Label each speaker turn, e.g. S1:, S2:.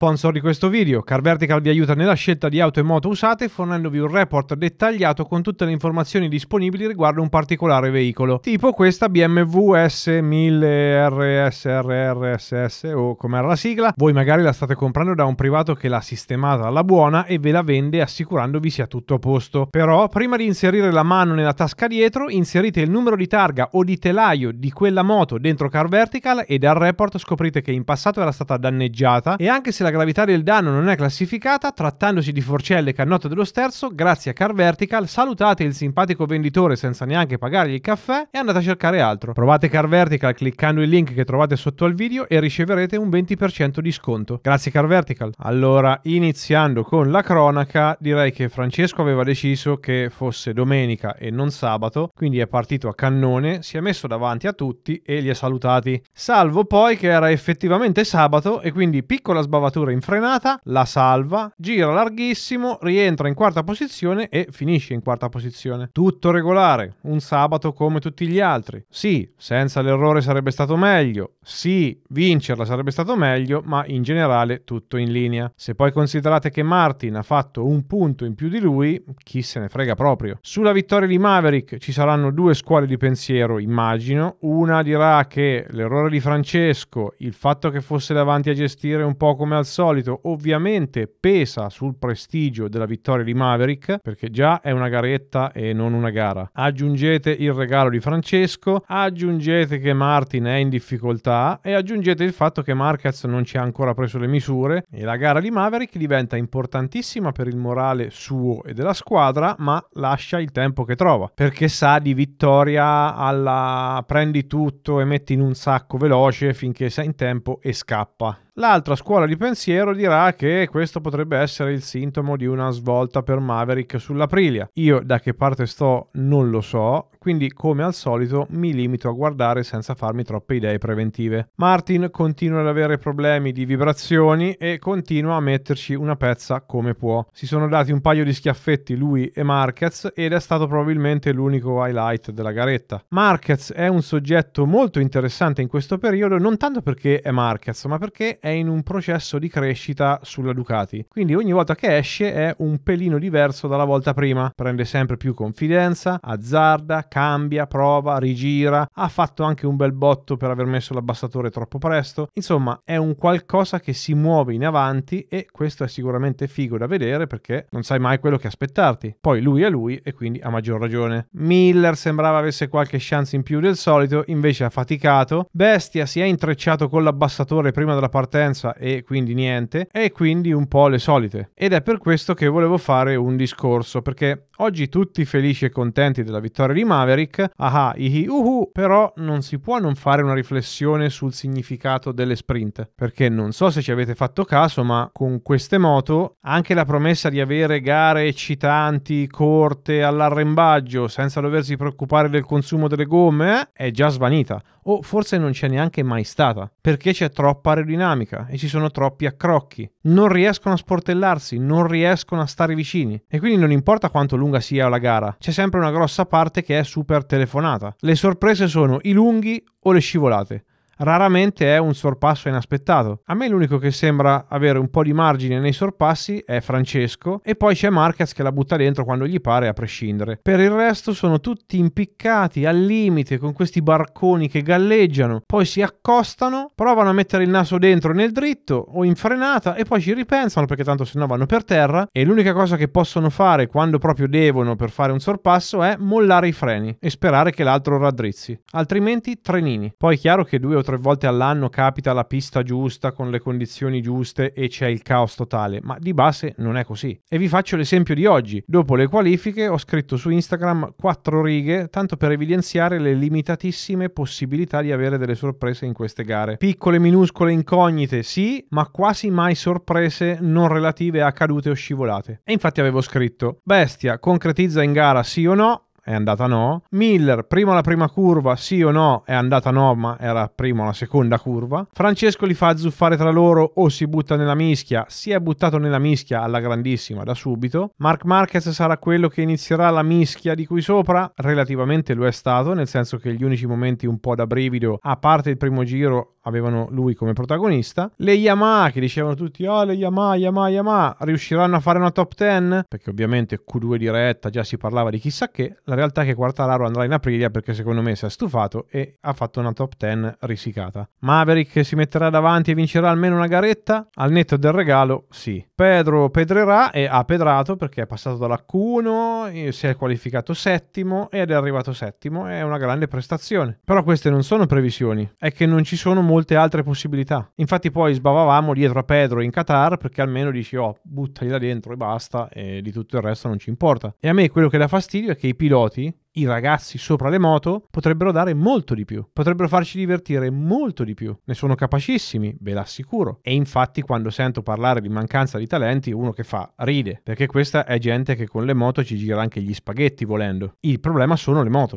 S1: Sponsor di questo video, Car Vertical vi aiuta nella scelta di auto e moto usate fornendovi un report dettagliato con tutte le informazioni disponibili riguardo un particolare veicolo, tipo questa BMW S1000RSRRSS o come era la sigla, voi magari la state comprando da un privato che l'ha sistemata alla buona e ve la vende assicurandovi sia tutto a posto. Però prima di inserire la mano nella tasca dietro inserite il numero di targa o di telaio di quella moto dentro Car Vertical e dal report scoprite che in passato era stata danneggiata e anche se la la gravità del danno non è classificata, trattandosi di forcelle e cannotto dello sterzo, grazie a Car Vertical salutate il simpatico venditore senza neanche pagargli il caffè e andate a cercare altro. Provate Car Vertical cliccando il link che trovate sotto al video e riceverete un 20% di sconto. Grazie Car Vertical. Allora, iniziando con la cronaca, direi che Francesco aveva deciso che fosse domenica e non sabato, quindi è partito a cannone, si è messo davanti a tutti e li ha salutati. Salvo poi che era effettivamente sabato e quindi piccola sbavatura curvatura in frenata, la salva, gira larghissimo, rientra in quarta posizione e finisce in quarta posizione. Tutto regolare, un sabato come tutti gli altri. Sì, senza l'errore sarebbe stato meglio. Sì, vincerla sarebbe stato meglio, ma in generale tutto in linea. Se poi considerate che Martin ha fatto un punto in più di lui, chi se ne frega proprio. Sulla vittoria di Maverick ci saranno due scuole di pensiero, immagino. Una dirà che l'errore di Francesco, il fatto che fosse davanti a gestire un po' come al solito ovviamente pesa sul prestigio della vittoria di Maverick, perché già è una garetta e non una gara. Aggiungete il regalo di Francesco, aggiungete che Martin è in difficoltà e aggiungete il fatto che Marquez non ci ha ancora preso le misure e la gara di Maverick diventa importantissima per il morale suo e della squadra, ma lascia il tempo che trova, perché sa di vittoria alla prendi tutto e metti in un sacco veloce finché sei in tempo e scappa L'altra scuola di pensiero dirà che questo potrebbe essere il sintomo di una svolta per Maverick sull'Aprilia. Io da che parte sto non lo so, quindi come al solito mi limito a guardare senza farmi troppe idee preventive. Martin continua ad avere problemi di vibrazioni e continua a metterci una pezza come può. Si sono dati un paio di schiaffetti lui e Marquez ed è stato probabilmente l'unico highlight della garetta. Marquez è un soggetto molto interessante in questo periodo, non tanto perché è Marquez, ma perché è è in un processo di crescita sulla Ducati. Quindi ogni volta che esce è un pelino diverso dalla volta prima. Prende sempre più confidenza, azzarda, cambia, prova, rigira. Ha fatto anche un bel botto per aver messo l'abbassatore troppo presto. Insomma, è un qualcosa che si muove in avanti e questo è sicuramente figo da vedere perché non sai mai quello che aspettarti. Poi lui è lui e quindi ha maggior ragione. Miller sembrava avesse qualche chance in più del solito, invece ha faticato. Bestia si è intrecciato con l'abbassatore prima della partenza partenza e quindi niente, e quindi un po' le solite. Ed è per questo che volevo fare un discorso, perché oggi tutti felici e contenti della vittoria di Maverick, aha, ihi, uhu, però non si può non fare una riflessione sul significato delle sprint, perché non so se ci avete fatto caso, ma con queste moto anche la promessa di avere gare eccitanti, corte, all'arrembaggio, senza doversi preoccupare del consumo delle gomme, eh, è già svanita, o forse non c'è neanche mai stata, perché c'è troppa aerodinamica dinamica e ci sono troppi accrocchi. Non riescono a sportellarsi, non riescono a stare vicini. E quindi non importa quanto lunga sia la gara, c'è sempre una grossa parte che è super telefonata. Le sorprese sono i lunghi o le scivolate raramente è un sorpasso inaspettato. A me l'unico che sembra avere un po' di margine nei sorpassi è Francesco e poi c'è Marquez che la butta dentro quando gli pare a prescindere. Per il resto sono tutti impiccati al limite con questi barconi che galleggiano, poi si accostano, provano a mettere il naso dentro nel dritto o in frenata e poi ci ripensano perché tanto se no vanno per terra e l'unica cosa che possono fare quando proprio devono per fare un sorpasso è mollare i freni e sperare che l'altro raddrizzi, altrimenti trenini. Poi è chiaro che due o tre volte all'anno capita la pista giusta con le condizioni giuste e c'è il caos totale, ma di base non è così. E vi faccio l'esempio di oggi. Dopo le qualifiche ho scritto su Instagram quattro righe, tanto per evidenziare le limitatissime possibilità di avere delle sorprese in queste gare. Piccole, minuscole incognite, sì, ma quasi mai sorprese non relative a cadute o scivolate. E infatti avevo scritto, bestia, concretizza in gara sì o no? è andata no. Miller, primo alla prima curva, sì o no, è andata no, ma era primo alla seconda curva. Francesco li fa zuffare tra loro o si butta nella mischia, si è buttato nella mischia alla grandissima da subito. Mark Marquez sarà quello che inizierà la mischia di qui sopra? Relativamente lo è stato, nel senso che gli unici momenti un po' da brivido, a parte il primo giro, avevano lui come protagonista. Le Yamaha, che dicevano tutti, oh le Yamaha, Yamaha, Yamaha, riusciranno a fare una top 10? Perché ovviamente Q2 diretta già si parlava di chissà che, la realtà che Quartararo andrà in Aprilia perché secondo me si è stufato e ha fatto una top 10 risicata. Maverick si metterà davanti e vincerà almeno una garetta? Al netto del regalo, sì. Pedro pedrerà e ha pedrato perché è passato dalla Q1, eh, si è qualificato settimo ed è arrivato settimo, è una grande prestazione. Però queste non sono previsioni, è che non ci sono molte altre possibilità. Infatti poi sbavavamo dietro a Pedro in Qatar perché almeno dici oh buttali da dentro e basta e di tutto il resto non ci importa. E a me quello che dà fastidio è che i piloti piloti, i ragazzi sopra le moto, potrebbero dare molto di più, potrebbero farci divertire molto di più. Ne sono capacissimi, ve l'assicuro. E infatti quando sento parlare di mancanza di talenti, uno che fa ride, perché questa è gente che con le moto ci gira anche gli spaghetti volendo. Il problema sono le moto.